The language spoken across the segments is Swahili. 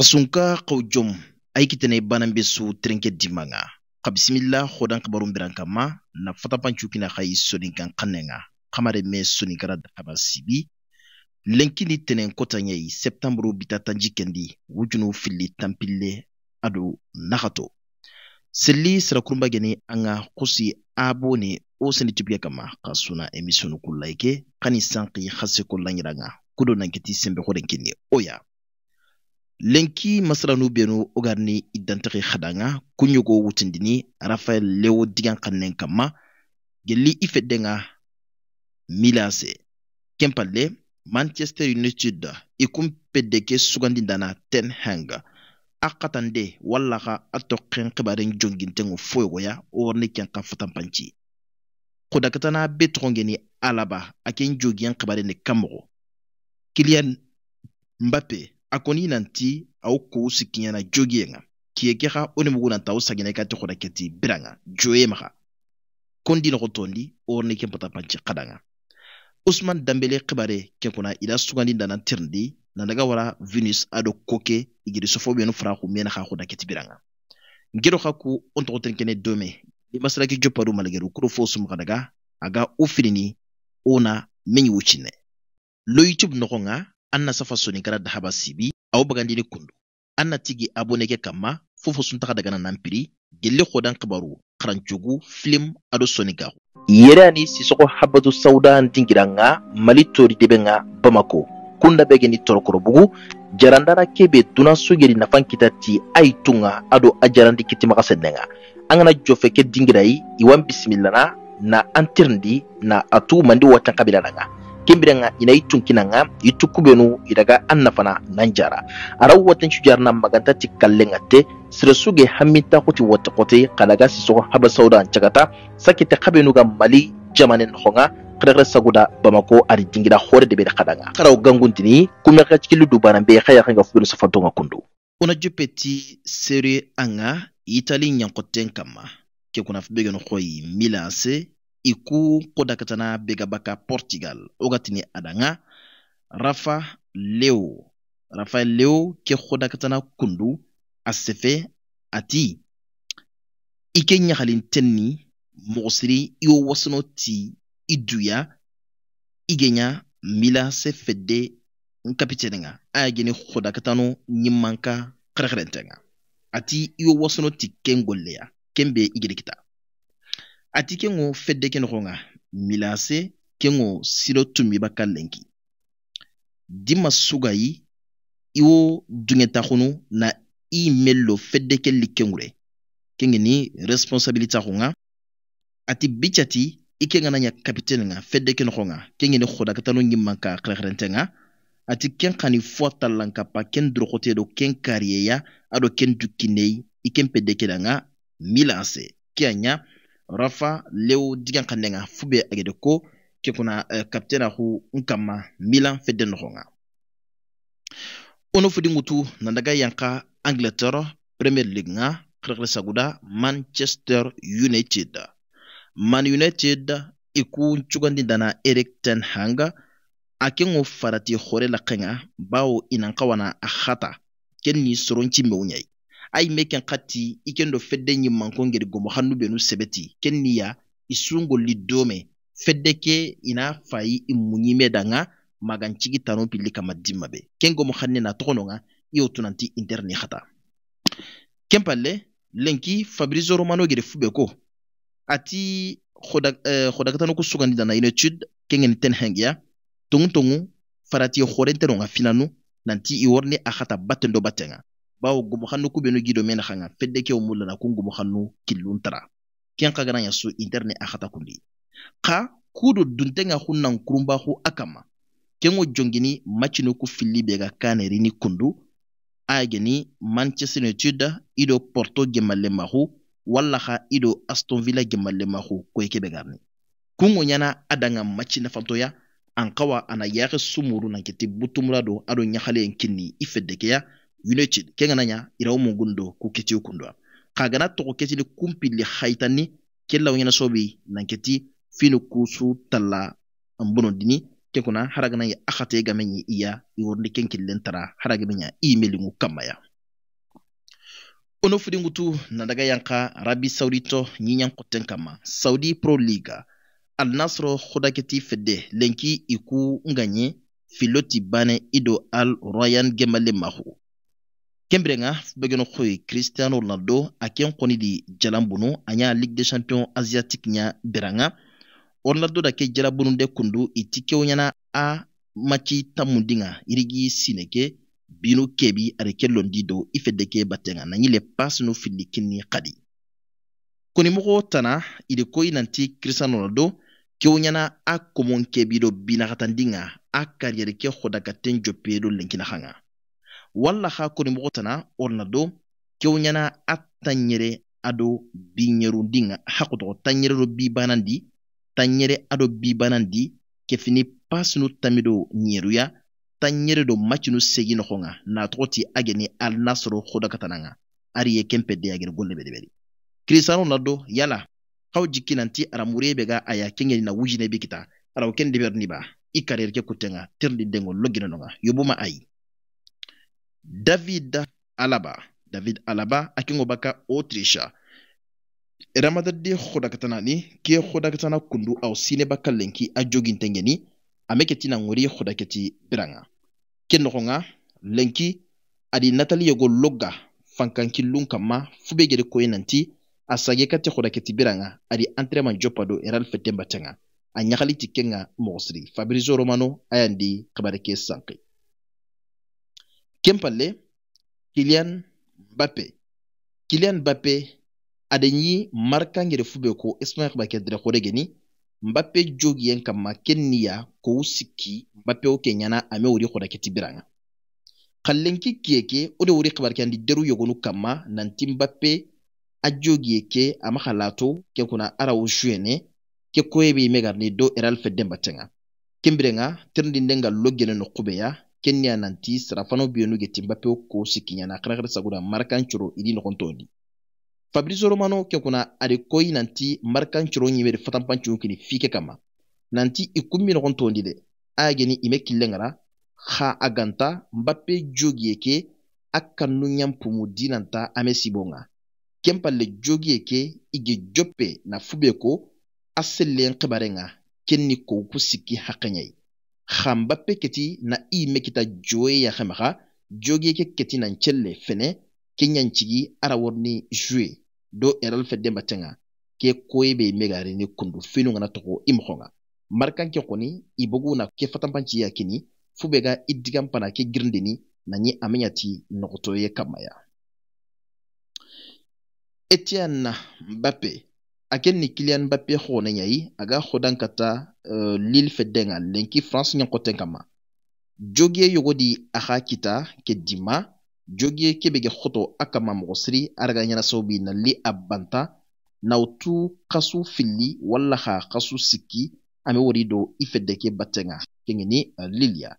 kasunka kaujom aikitene banambe su trenke dimanga Kabisimila hodan kabarum biran kama na fatapancukina kai soninkan kanenga. kamare me soninkara daba sibi lenkini tenen kotaɲɛyi septanburu bita tanji kendi wujunu fili tampile ado nakato seli sirakurunba geni anga kusi kosi o seni tupia kama ka suna kulaike ku layike kani sanki haseko lanyiranga kudo nankiti senbɛkɔren kini o Oya lenki masalanu benu ogarni idantaki hadanga kunyogo wutindini rafael leo digan kannen kama gelli ifedenga milase kempalle manchester united ikumpedeke sugandindana ten a akatande walla ka atokken kibaren jongintengu foyogoya ken xa fatanpanci kudakatana be togongeni alaba aken jogiyan kibaren ne kanmoxo kilian mbape a kɔni nanti aw kow sikiɲana jogi yen ga kiye kexa wo ni mugu nanta wo sagina i ka ti xoda keti bira ga joye maxa kondi noxo tondi wo rini ken patapanci kada ga usman danbele kibare ken kuna ida sugandi dana tirindi nandaga wara venus ado koke igiri sofo benu faraxu mena xa xoda keti bira ga ngero xa ku wo ntoxo ten dome i masaraki joparu malageru kuro fo sumaxa daga aga wo firini wo na meɲi wucinne lo youtube noxon ga an na safa sonikara dahaba sibi awo bagandini kundu an na tigi aboneke kanma fofo suntaga dagana nanpiri gelle hodan kibaru karancogu filim ado soni yere ani sisogo habatu saudan ndingira nga mali tori debe nga bamako kunda bege ni torokorobugu jarandara kebe dunan sugeri nafan kita ti ayi tun ga ado a jarandi kitimaga senne ga an kana jɔfɛ kɛ dingirayi iwan bisimilana na an tirindi na atu mandi watan kabila ga nga ina itun kubenu itukubenu iraga annafana nanjara araw watan shujarna maganta kalle kallenga te sirasuge hamita kuti wata kote kalaga sisogo haba sauda cagata sakita kabenu ga mali jamanen honga kadagara saguda bamako ari dingira hore de da kadanga karaw ganguntini kumeka cikilu dubana be khaya khanga fulu safa nga kundu una jupeti seri anga itali nyankoten kama ke kuna fbege no khoyi milanse i ku kodakatana begabaka portugal wo ga tini adanga rafa leo rafa leo ke kodakatana kundu a sefe ati i ke ɲagalin tenni mogosiri i wo wasino ti i duya i genya mila se fedde n kapiteninga a ya geni kodakatano ɲimanka kɛrɛkɛrɛntɛnga ati i wo wasino ti ken golleya ken be i gedikita ati ti ke ŋo fedde ke noxonga milase ke ŋo silo tumiba ka lenki dima iwo duŋeta xunu na i mello fedde ke likkenŋure ke ngeni responsabilité axunga ati bicati i ke ŋa na ɲa kapitene ŋa fedde ke noxonga ke ngeni xodakatano ka xerexerentenŋa ati ken xani fo a tallankapa ken doroxote do ken kariyeya ado ken dukkinei i pedde ke danga milase ke rafa leo digan ka nenga fu be ayede ko ke kuna uh, kaptena hu nkama milan fede noxonga ono fudi ŋutu nandaga yanka angleterre premier league nga xirexire saguda manchester united man united i ku cugandi dana erik ten hang a ke ŋo farati xore la bawo i wana a xata ken ni soronci meu ɲai me ken kati ikendo fedde nyimmanko ngeri gomo hannu benu sebeti kenniya isungo lidome fedde ke ina fayi imunyime danga magancigi tano pilli kama dimma be ken gomo hanne na togono nga iyo tunanti interni hata ken palle lenki fabrizio romano gede fube ko ati hodakatano eh, ku sugandi dana une étude kengeni ten hengiya tongu tongu farati horenteno finanu nanti i worni a hata batten do battenga bawo gumu hannu kubenu gido mena hanga fedde kew mullana kun gumu hannu killuntara ken kagana ya so interne a kundi ka kudo duntenga hunnan kurumba hu akama kengo jongini machino ku filli be ga kane rini kundu ageni manchester united ido porto gemalle mahu walla ha ido aston villa gemalle mahu ko ekebe garni kungo nyana adanga machi na fantoya ankawa ana yare sumuru na kiti butumura do ado nyahale kinni ifedekeya yunechid kengananya irawo mungundo kuketi ukundwa kagana togo ketili kumpili haitani kellawo ɲana sobi nanketi finu kusu talla mbono dini kenkuna haragana ya akhate game iya iworni kenkillen tara haragame ɲa imelingu kammaya ono fudingutu nadaga yanka arabi saudi to koten kama saudi pro liga alnasro hudaketi fedde lenki iku nganye filoti bane ido al royan gemale mahu kenbirenga begeno xoy cristiano ronaldo a ken di jalanbunu a ɲa ligue de champion asiatique ɲa beranga ronaldo da ke jalabununde kundu iti kewo ɲana a maci tamundinga irigi sineke binu kebi ari ke londi do i fedde ke batenga naɲi le pasinu fili kinni xadi konimoxo tana ide ko i nanti cristiano ronaldo keo ɲana a komon kebi do binaxatandinga a kariyɛri ke xodakaten jope do lenkinaxanga walla ha konimɔgɔ tana ornado kewɲana a tanyere ado biɲerundinga hakotɔgɔ tanyere do bibanandi tanyere ado bibanandi kefini pasinu tamido ɲeruya tanyere do macinu segi nɔgɔnga natɔgɔ ti ageni al nasoro hodakatananga ari ye kempe de ageni golle bedebedi kristiyano nado yala haw jikkinanti aramuriye be ga aya keŋeni na wujine bi arawo ken deberniba i kariyerike kutenga tirndi dengo loginanonga yobuma ayi David Alaba David Alaba autricha Autriche ramadarde khodakatana ni ke khodakatana kundu au sine baka lenki a jogintengeni ameketi na ngori khodaketi biranga ke noxonga lenki adi natali loga logga fankanki fu be gere koye nanti a sage kati khodaketi biranga adi entraînement jopado eral fetemba a nyagali tikenga mosri Fabrizio Romano ayandi kabareke sanki Kempele, Kylian Mbappe. Kylian Mbappe adanyi marka ngere fube ko Ismail Bakay dira khore geni Mbappe jogi yen kama kenya ko usiki Mbappe o kenyana ame uri khora ketibiranga. Kallenki kieke ode uri khabar kandi deru yogonu kama nanti Mbappe ajogi yeke ama khalato ke kuna ara ushuene ke koyebe imegarni do eral fedembatenga. Kembirenga tirndi ndenga logene no kubeya kenya nanti sarafanaw be n'u geti mbapew ko sikiɲana karakara sagoda marakancoro idi nɔgɔntɔndi fabrizio romano kɛ kuna adekoyi nanti marakancoro ɲimeri fatanpanciw kini fike kama nanti i kunmi nɔgɔntɔndi dɛ a geni ime killengara ha aganta mbape jogi jogieke a kanu ɲanpumu dinanta ame sibo ŋa kempalle jogieke ige jope na fube ko a selen kibare ŋa ken ni kowku siki hakɛɲɛyi hambaphe keti na ime kita joe ya hemaha joge ke keti na nchelle fene kenya nchigi araworni jue do eral fedde matenga ke koyebe megare ni kundu fenu ngana toko imhonga markan ke koni ibogu na ke fatampanci ya kini fubega idigam pana ke girndini na nyi amenyati nokotoye kamaya Etienne Mbappé a ni kilian bape khone nyai aga khodan kata uh, eh, Lille fedenga lenki France nyanko kama jogiye yogodi axa kita ke dima jogiye kebe ge khoto akama mogosri araga nyana nali na li abanta nautu kasu fili wala xa kasu sikki ame wori do ifedeke batenga kengeni uh, eh, Lilia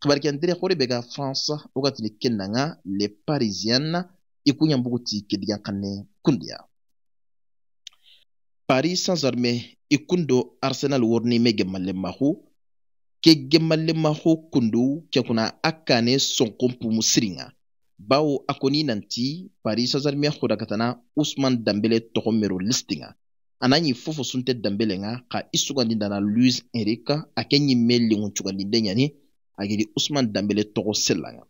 kabari kendere khore bega France wakati ni kenanga le Parisienne ikunyambuguti kedigan kane kundia paris saint-germain i kundo arsenal worni me gemmalemaxu ke gemmalemaxu kundu ke kuna a kane sonkon pumu siringa bawo a koni nanti paris saint-germain xuda katana usman danbele toxo mero listinga a na ɲi fofo sunte dambele nga ka i sugandindana luis enrique a ke me lengun cugandinde ɲani a gedi usman dambele toxo kenpale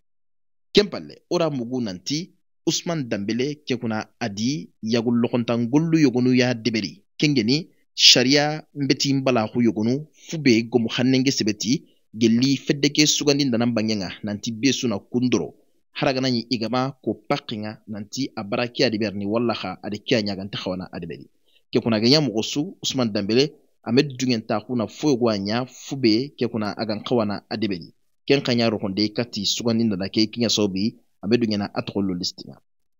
kenpalle ra mugu nanti usman danbele ke kuna adi yagu loxontan gollu yogonu ya deberi kengeni sharia nbeti balaxu yogonu fube gomu xannenge sebeti gelli feddeke sugandi dana bangenga nanti besuna kundoro haraganañi igama ko pakkinga nanti a bara adiberni walla xa ke a ñaganti xawana adiberi ke kuna geña moxo su usman dambele amed dungen taxuna foyo go a ña fube ke kuna agan xawana adiberi ken xa ña kati sugandi dana ke kiña sobi amed dungena a toxo lo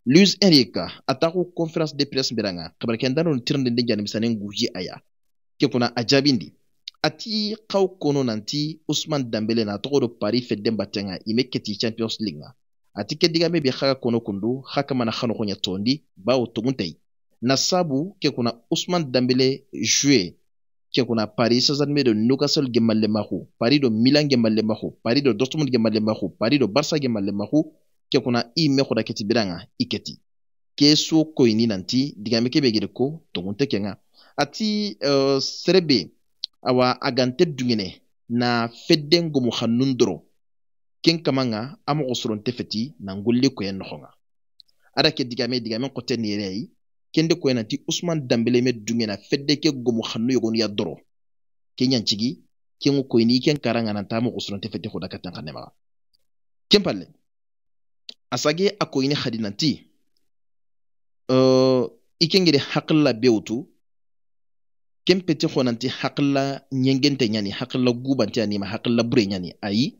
Luis Enrique atako conference de presse biranga kabarkendano tirnde ndenja nimisanen guji aya ke kuna ajabindi ati kaw kono nanti Usman Dembele na tɔgɔ do Paris fɛ denba tɛŋa i mɛ Champions League ŋa a ti kɛ digame bi haka kono kundu haka mana hanɔgɔ ɲɛ tɔndi bawo tugun na sabu kɛ kuna Usman Dembele jouer kɛ kuna Paris saint do Newcastle gɛma lɛmahu Paris do Milan gɛma lɛmahu Paris do Dortmund gɛma lɛmahu Paris do Barça gɛma lɛmahu kekuna ime khoda keti biranga iketi keso koini nanti digame kebe gede ko tongunte kenga ati uh, serebe awa agante dungene na fedden gomu hannun doro ken kamanga amogo soronte feti na ngolle koyen noxonga ada ke digame digame kote nereyi kende koyen nanti usman dambele me dungena fedde ke gomu hannu yogonu ya doro ke ɲancigi kengo koyini ken karanga nanta amogo soronte feti hoda katen xanemaxa ken palle asage sage a koyini hadinanti uh, i e kengede hakilla bewtu kempeti honanti hakilla nyengente nyani hakilla gubanti anima hakilla bure nyani ayi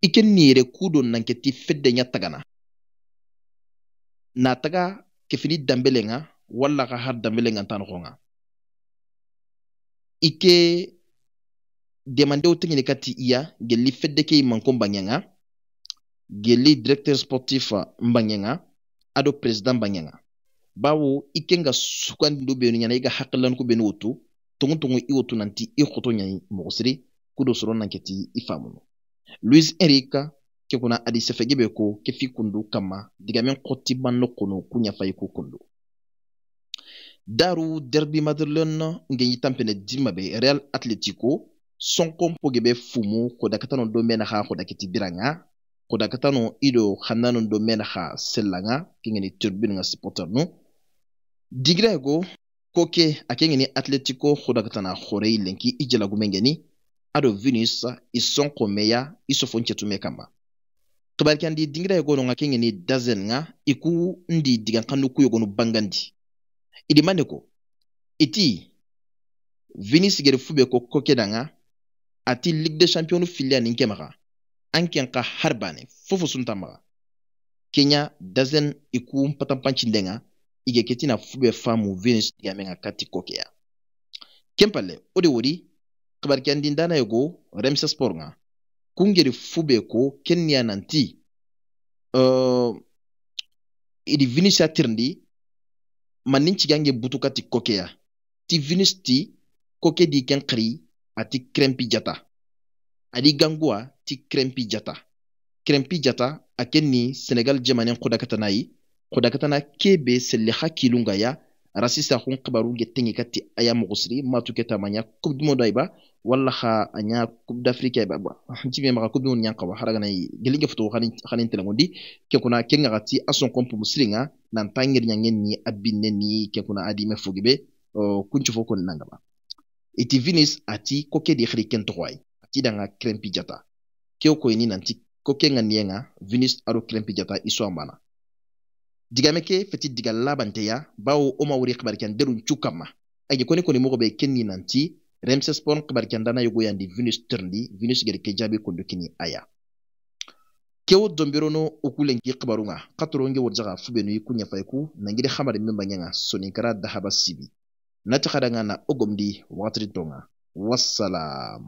i e niyere kudon nanketi fedde nya tagana na taga kefini dambelenga walla ka har dambelenga ta nogonga i e ke demandew kati iya gelli fedde ke mankon bangenga geli directeur sportif euh, mbanyenga ado président mbanyenga bawo i ken ka sugandi do benu ɲana i ka hakililani ko benu wo tongo tongo i wo nanti i koto ɲani mɔgɔ siri ko do sɔrɔ nankɛti i faamunu luis erika ke kuna adisefege be ko ke fi kundu kama digamen kɔti banno kono ku ɲafa i ko kundu daru derbi madrilen nge yi tampene dima be real atletico sonkompo ge be fumu ko dakatano do mena ha kodaketi biranga nu ido hannanun do men ha sellanga kengeni turbin nga supporter nu digira go koke akengeni atletico kodakatana horei lenki ijalagu mengeni ado venus sonko meya isofo ncetume kama tobarikandi dingira yego no nga kengeni dazel nga iku ndi digankanu kuyogonu bangandi idi ko iti venus geri fube ko koke danga ati ligue des champions filiya nin anken ka har bane fofo sunta maga kenya dazen iku mpatampanchindenga igeke tina fube famu venus digamenga kati kokea kempale o de wori kabarikiyandin dana ye go remse sport nga kungeri fube ko kenya nanti uh, idi venus ya tirindi manincigange butu kati kokea ti venus ti koke di ken kiri ati krempi jata adi gangua ti krempi jata krempi jata a ke ni senegal jamanen kodakatana ye kodakatana ke be selle hakkilun ya rasi sakun kabaru ge kati aya mogosiri matu keta manya coupe du monde ayba walla ha anya coupe d'afrique ayba ba hanti be maka coupe du monde nyanka haraga nay gelinge foto hanin hanin telangondi ke kuna kenga gati ason kompo musiringa nan tangir nyangen ni abinne ni ke kuna adi me fogibe oh, kunchu fo nangaba iti ati koke di khriken toy ti danga krɛnpi jata keo koyeni nanti ko ke ŋa niyɛ ŋa aro krɛnpi jata isuwan banna digame feti diga labanteya bawo wo ma wuri kibarikɛn derun cu kanma koni koni mogo be ken ni nanti remsespon kibarikɛn dana yogo yandi venus tirindi venus geri ke jaabi kondo kini aya kewo donbirono okulenki kibaru ŋa katoro nge worjaga fubenu i ku ɲɛfa i ku nangiri hamari min dahaba sibi na na ogomdi wagatiri to wassalam